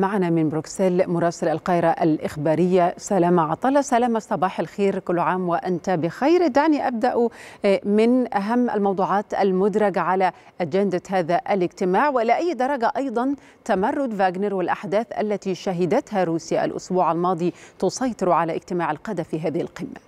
معنا من بروكسل مراسل القاهرة الإخبارية سلامة عطلة سلامة صباح الخير كل عام وأنت بخير دعني أبدأ آه، من أهم الموضوعات المدرجه على أجندة هذا الاجتماع وإلى أي درجة أيضا تمرد فاغنر والأحداث التي شهدتها روسيا الأسبوع الماضي تسيطر على اجتماع القادة في هذه القمة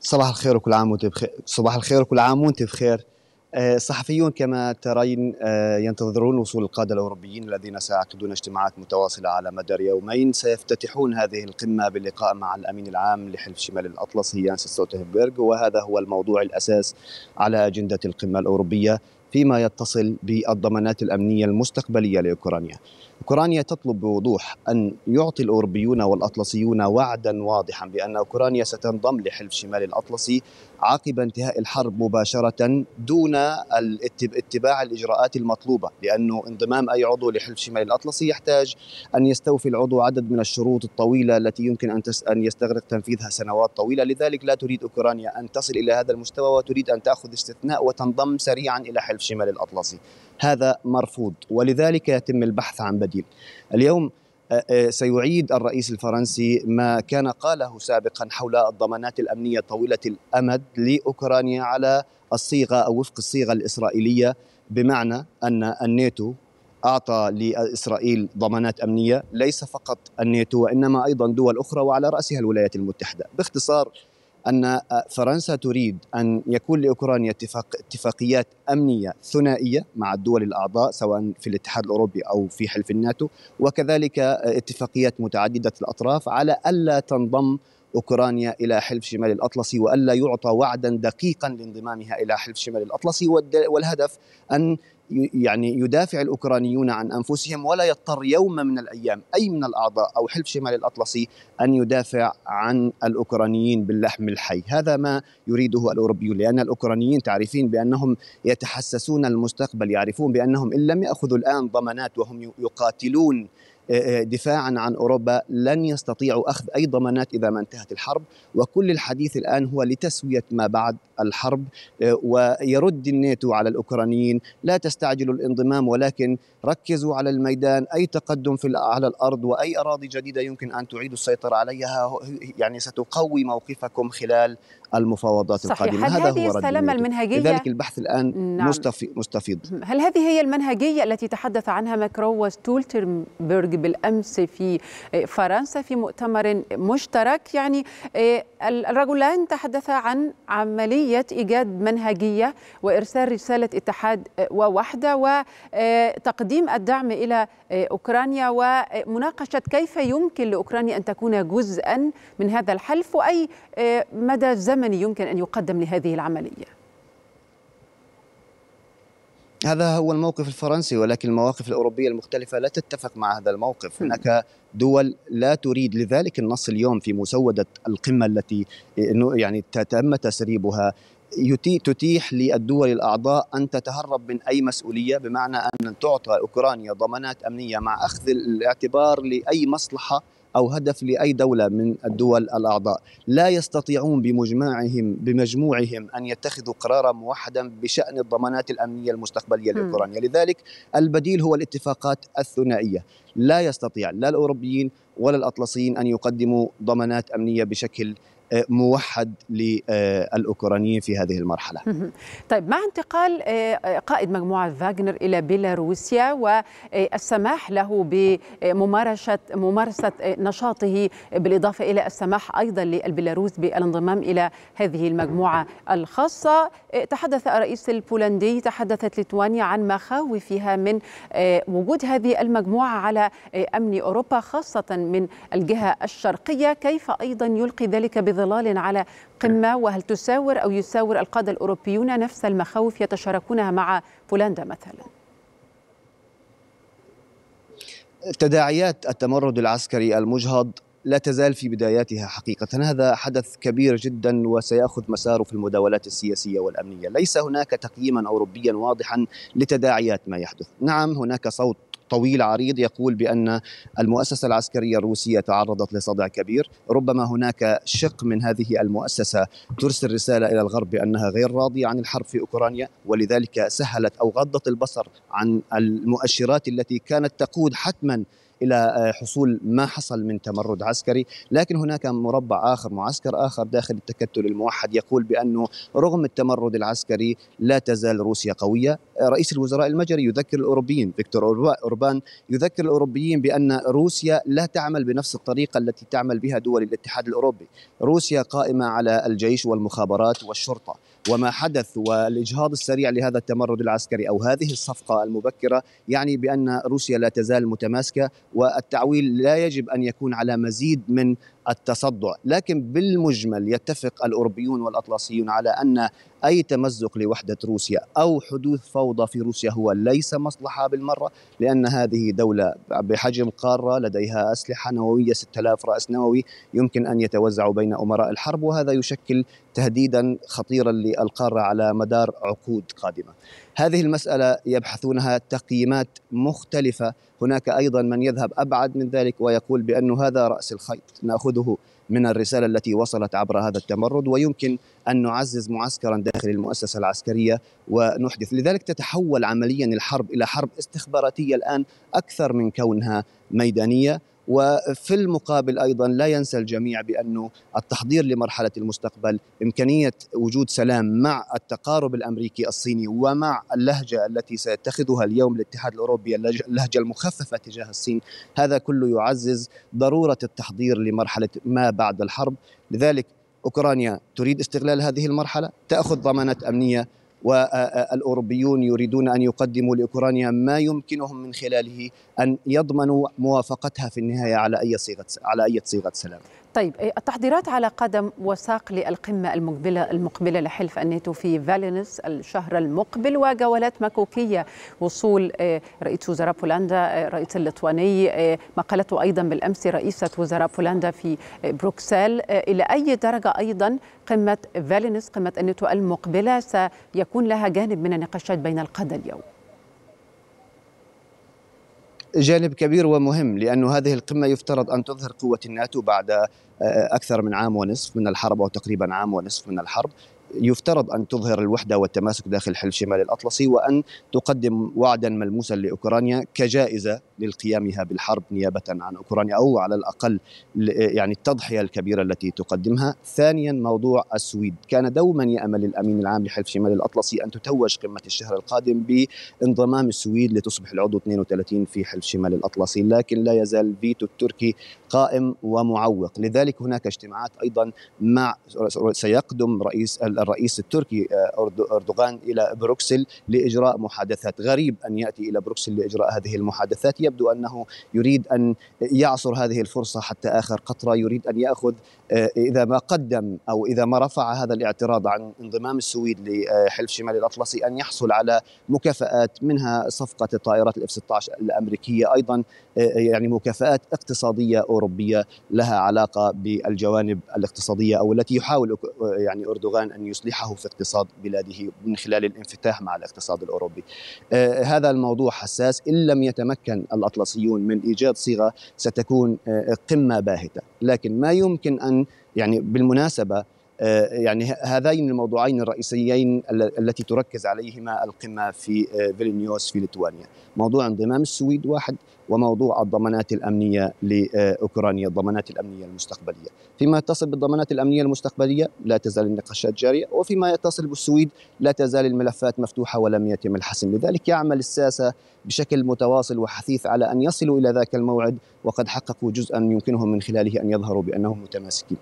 صباح الخير وكل عام وانت بخير صباح الخير وكل عام وانت بخير آه، صحفيون كما ترين آه، ينتظرون وصول القادة الأوروبيين الذين سيعقدون اجتماعات متواصلة على مدار يومين سيفتتحون هذه القمة بلقاء مع الأمين العام لحلف شمال الأطلسي يانس ستوتنبرغ وهذا هو الموضوع الأساس على أجندة القمة الأوروبية فيما يتصل بالضمانات الأمنية المستقبلية لأوكرانيا اوكرانيا تطلب بوضوح ان يعطي الاوروبيون والاطلسيون وعدا واضحا بان اوكرانيا ستنضم لحلف شمال الاطلسي عقب انتهاء الحرب مباشره دون اتباع الاجراءات المطلوبه لانه انضمام اي عضو لحلف شمال الاطلسي يحتاج ان يستوفي العضو عدد من الشروط الطويله التي يمكن ان ان يستغرق تنفيذها سنوات طويله لذلك لا تريد اوكرانيا ان تصل الى هذا المستوى وتريد ان تاخذ استثناء وتنضم سريعا الى حلف شمال الاطلسي هذا مرفوض ولذلك يتم البحث عن بديل الجديد اليوم آه، آه، سيعيد الرئيس الفرنسي ما كان قاله سابقا حول الضمانات الامنيه طويله الامد لاوكرانيا على الصيغه او وفق الصيغه الاسرائيليه بمعنى ان الناتو اعطى لاسرائيل ضمانات امنيه ليس فقط الناتو وانما ايضا دول اخرى وعلى راسها الولايات المتحده باختصار ان آه، فرنسا تريد ان يكون لاوكرانيا اتفاق اتفاقيات امنيه ثنائيه مع الدول الاعضاء سواء في الاتحاد الاوروبي او في حلف الناتو وكذلك آه، اتفاقيات متعدده الاطراف على الا تنضم أوكرانيا إلى حلف شمال الأطلسي وألا يعطى وعدا دقيقا لانضمامها إلى حلف شمال الأطلسي والهدف أن يعني يدافع الأوكرانيون عن أنفسهم ولا يضطر يوم من الأيام أي من الأعضاء أو حلف شمال الأطلسي أن يدافع عن الأوكرانيين باللحم الحي هذا ما يريده الأوروبيون لأن الأوكرانيين تعرفين بأنهم يتحسسون المستقبل يعرفون بأنهم إن لم يأخذوا الآن ضمانات وهم يقاتلون آه، آه، دفاعا عن اوروبا لن يستطيعوا اخذ اي ضمانات اذا ما انتهت الحرب وكل الحديث الان هو لتسويه ما بعد الحرب آه، ويرد الناتو على الاوكرانيين لا تستعجلوا الانضمام ولكن ركزوا على الميدان اي تقدم في على الارض واي اراضي جديده يمكن ان تعيدوا السيطره عليها يعني ستقوي موقفكم خلال المفاوضات صحيح. القادمة هل هذا هذه هو السلامة المنهجية لذلك البحث الآن نعم. مستفيض هل هذه هي المنهجية التي تحدث عنها ماكرو وستولتربرغ بالأمس في آه، فرنسا في مؤتمر مشترك يعني آه، الرجلان تحدثا عن عملية إيجاد منهجية وإرسال رسالة اتحاد آه، ووحدة وتقديم الدعم إلى أوكرانيا ومناقشة كيف يمكن لأوكرانيا أن تكون جزءا من هذا الحلف وأي مدى الزمن زمني يمكن أن يقدم لهذه العملية؟ هذا هو الموقف الفرنسي ولكن المواقف الأوروبية المختلفة لا تتفق مع هذا الموقف هناك دول لا تريد لذلك النص اليوم في مسودة القمة التي يعني تم تسريبها تتيح للدول الاعضاء ان تتهرب من اي مسؤوليه بمعنى ان تعطى اوكرانيا ضمانات امنيه مع اخذ الاعتبار لاي مصلحه أو هدف لأي دولة من الدول الأعضاء لا يستطيعون بمجمعهم بمجموعهم أن يتخذوا قرارا موحدا بشأن الضمانات الأمنية المستقبلية لأوكرانيا لذلك البديل هو الاتفاقات الثنائية لا يستطيع لا الأوروبيين ولا الأطلسيين أن يقدموا ضمانات أمنية بشكل موحد للأوكرانيين في هذه المرحلة طيب مع انتقال آه، قائد مجموعة فاغنر إلى بيلاروسيا والسماح له بممارسة ممارسة نشاطه بالإضافة إلى السماح أيضا للبيلاروس بالانضمام إلى هذه المجموعة الخاصة آه، تحدث الرئيس البولندي تحدثت ليتوانيا عن مخاوفها من آه، وجود هذه المجموعة على أمن أوروبا خاصة من الجهة الشرقية كيف أيضا يلقي ذلك بظل ظلال على قمة وهل تساور أو يساور القادة الأوروبيون نفس المخاوف يتشاركونها مع بولندا مثلاً؟ تداعيات التمرد العسكري المجهض لا تزال في بداياتها حقيقة هذا حدث كبير جدا وسيأخذ مساره في المداولات السياسية والأمنية ليس هناك تقييما أوروبيا واضحا لتداعيات ما يحدث نعم هناك صوت طويل عريض يقول بان المؤسسه العسكريه الروسيه تعرضت لصدع كبير، ربما هناك شق من هذه المؤسسه ترسل رساله الى الغرب بانها غير راضيه عن الحرب في اوكرانيا ولذلك سهلت او غضت البصر عن المؤشرات التي كانت تقود حتما الى آه، حصول ما حصل من تمرد عسكري، لكن هناك مربع اخر معسكر اخر داخل التكتل الموحد يقول بانه رغم التمرد العسكري لا تزال روسيا قويه، آه، رئيس الوزراء المجري يذكر الاوروبيين فيكتور اوربان يذكر الاوروبيين بان روسيا لا تعمل بنفس الطريقه التي تعمل بها دول الاتحاد الاوروبي، روسيا قائمه على الجيش والمخابرات والشرطه، وما حدث والاجهاض السريع لهذا التمرد العسكري او هذه الصفقه المبكره يعني بان روسيا لا تزال متماسكه والتعويل لا يجب ان يكون على مزيد من التصدع لكن بالمجمل يتفق الأوروبيون والأطلسيون على أن أي تمزق لوحدة روسيا أو حدوث فوضى في روسيا هو ليس مصلحة بالمرة لأن هذه دولة بحجم قارة لديها أسلحة نووية 6000 رأس نووي يمكن أن يتوزع بين أمراء الحرب وهذا يشكل تهديدا خطيرا للقارة على مدار عقود قادمة هذه المسألة يبحثونها تقييمات مختلفة هناك أيضا من يذهب أبعد من ذلك ويقول بأن هذا رأس الخيط نأخذه من الرسالة التي وصلت عبر هذا التمرد ويمكن أن نعزز معسكرا داخل المؤسسة العسكرية ونحدث لذلك تتحول عمليا الحرب إلى حرب استخباراتية الآن أكثر من كونها ميدانية وفي المقابل ايضا لا ينسى الجميع بانه التحضير لمرحله المستقبل امكانيه وجود سلام مع التقارب الامريكي الصيني ومع اللهجه التي سيتخذها اليوم الاتحاد الاوروبي اللهجه المخففه تجاه الصين هذا كله يعزز ضروره التحضير لمرحله ما بعد الحرب لذلك اوكرانيا تريد استغلال هذه المرحله تاخذ ضمانات امنيه والأوروبيون يريدون أن يقدموا لأوكرانيا ما يمكنهم من خلاله أن يضمنوا موافقتها في النهاية على أي صيغة على أي صيغة سلام طيب إيه، التحضيرات على قدم وساق للقمة المقبلة المقبلة لحلف الناتو في فالينس الشهر المقبل وجولات مكوكية وصول إيه، رئيس وزراء بولندا إيه، رئيس الليتواني مقالته أيضا بالأمس رئيسة وزراء بولندا في بروكسل إلى أي درجة أيضا قمة فالينس قمة الناتو المقبلة سيكون لها جانب من النقاشات بين القادة اليوم جانب كبير ومهم لأن هذه القمة يفترض أن تظهر قوة الناتو بعد آه، أكثر من عام ونصف من الحرب أو تقريبا عام ونصف من الحرب يفترض ان تظهر الوحده والتماسك داخل حل شمال الاطلسي وان تقدم وعدا ملموسا لاوكرانيا كجائزه لقيامها بالحرب نيابه عن اوكرانيا او على الاقل يعني التضحيه الكبيره التي تقدمها. ثانيا موضوع السويد، كان دوما يامل الامين العام لحلف شمال الاطلسي ان تتوج قمه الشهر القادم بانضمام السويد لتصبح العضو 32 في حلف شمال الاطلسي، لكن لا يزال فيتو التركي قائم ومعوق، لذلك هناك اجتماعات ايضا مع سيقدم رئيس الرئيس التركي آه، أردوغان إلى بروكسل لإجراء محادثات غريب أن يأتي إلى بروكسل لإجراء هذه المحادثات يبدو أنه يريد أن يعصر هذه الفرصة حتى آخر قطرة يريد أن يأخذ آه، إذا ما قدم أو إذا ما رفع هذا الاعتراض عن انضمام السويد لحلف شمال الأطلسي أن يحصل على مكافآت منها صفقة الطائرات الاف 16 الأمريكية أيضا آه، يعني مكافآت اقتصادية أوروبية لها علاقة بالجوانب الاقتصادية أو التي يحاول يعني أردوغان أن يصلحه في اقتصاد بلاده من خلال الانفتاح مع الاقتصاد الاوروبي. آه، هذا الموضوع حساس ان لم يتمكن الاطلسيون من ايجاد صيغه ستكون آه، قمه باهته، لكن ما يمكن ان يعني بالمناسبه آه، يعني هذين الموضوعين الرئيسيين التي تركز عليهما القمة في آه، فيلنيوس في ليتوانيا موضوع انضمام السويد واحد وموضوع الضمانات الأمنية لأوكرانيا آه، الضمانات الأمنية المستقبلية فيما يتصل بالضمانات الأمنية المستقبلية لا تزال النقاشات جارية وفيما يتصل بالسويد لا تزال الملفات مفتوحة ولم يتم الحسم لذلك يعمل الساسة بشكل متواصل وحثيث على أن يصلوا إلى ذاك الموعد وقد حققوا جزءا يمكنهم من خلاله أن يظهروا بأنهم متماسكين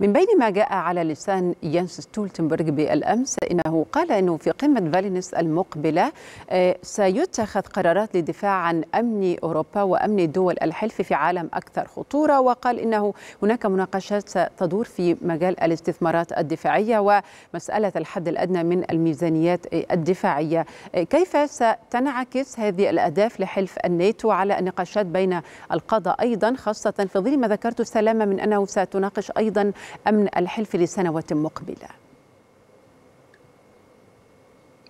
من بين ما جاء على لسان يانس ستولتنبرغ بالامس انه قال انه في قمه فالينس المقبله آه، سيتخذ قرارات للدفاع عن امن اوروبا وامن دول الحلف في عالم اكثر خطوره وقال انه هناك مناقشات ستدور في مجال الاستثمارات الدفاعيه ومساله الحد الادنى من الميزانيات الدفاعيه آه، كيف ستنعكس هذه الاهداف لحلف الناتو على النقاشات بين القاده ايضا خاصه في ظل ما ذكرت سلامه من انه ستناقش أيضا أمن الحلف لسنوات مقبلة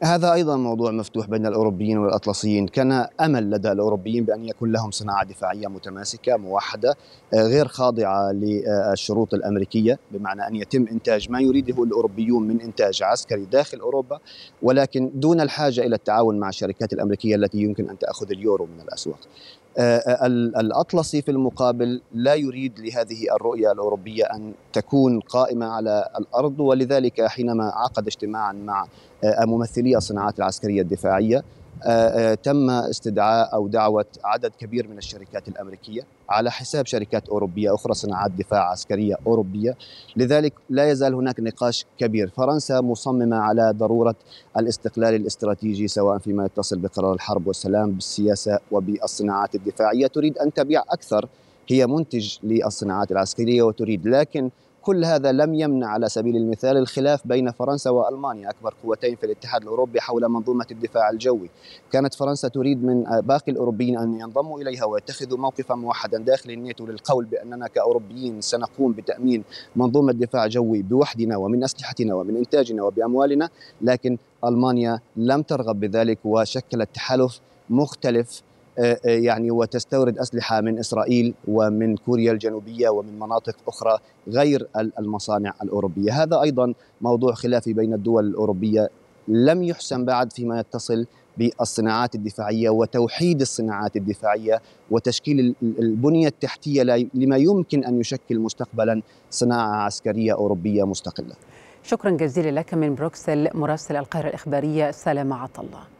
هذا أيضا موضوع مفتوح بين الأوروبيين والأطلسيين كان أمل لدى الأوروبيين بأن يكون لهم صناعة دفاعية متماسكة موحدة آه، غير خاضعة للشروط الأمريكية بمعنى أن يتم إنتاج ما يريده الأوروبيون من إنتاج عسكري داخل أوروبا ولكن دون الحاجة إلى التعاون مع الشركات الأمريكية التي يمكن أن تأخذ اليورو من الأسواق آه، آه، الأطلسي في المقابل لا يريد لهذه الرؤية الأوروبية أن تكون قائمة على الأرض ولذلك حينما عقد اجتماعا مع آه، ممثلي الصناعات العسكرية الدفاعية تم استدعاء أو دعوة عدد كبير من الشركات الأمريكية على حساب شركات أوروبية أخرى صناعات دفاع عسكرية أوروبية لذلك لا يزال هناك نقاش كبير فرنسا مصممة على ضرورة الاستقلال الاستراتيجي سواء فيما يتصل بقرار الحرب والسلام بالسياسة وبالصناعات الدفاعية تريد أن تبيع أكثر هي منتج للصناعات العسكرية وتريد لكن كل هذا لم يمنع على سبيل المثال الخلاف بين فرنسا والمانيا اكبر قوتين في الاتحاد الاوروبي حول منظومه الدفاع الجوي. كانت فرنسا تريد من باقي الاوروبيين ان ينضموا اليها ويتخذوا موقفا موحدا داخل الناتو للقول باننا كاوروبيين سنقوم بتامين منظومه دفاع جوي بوحدنا ومن اسلحتنا ومن انتاجنا وباموالنا، لكن المانيا لم ترغب بذلك وشكلت تحالف مختلف آه، آه، يعني وتستورد اسلحه من اسرائيل ومن كوريا الجنوبيه ومن مناطق اخرى غير المصانع الاوروبيه، هذا ايضا موضوع خلافي بين الدول الاوروبيه لم يحسم بعد فيما يتصل بالصناعات الدفاعيه وتوحيد الصناعات الدفاعيه وتشكيل البنيه التحتيه لما يمكن ان يشكل مستقبلا صناعه عسكريه اوروبيه مستقله. شكرا جزيلا لك من بروكسل مراسل القاهره الاخباريه سلام عطا الله.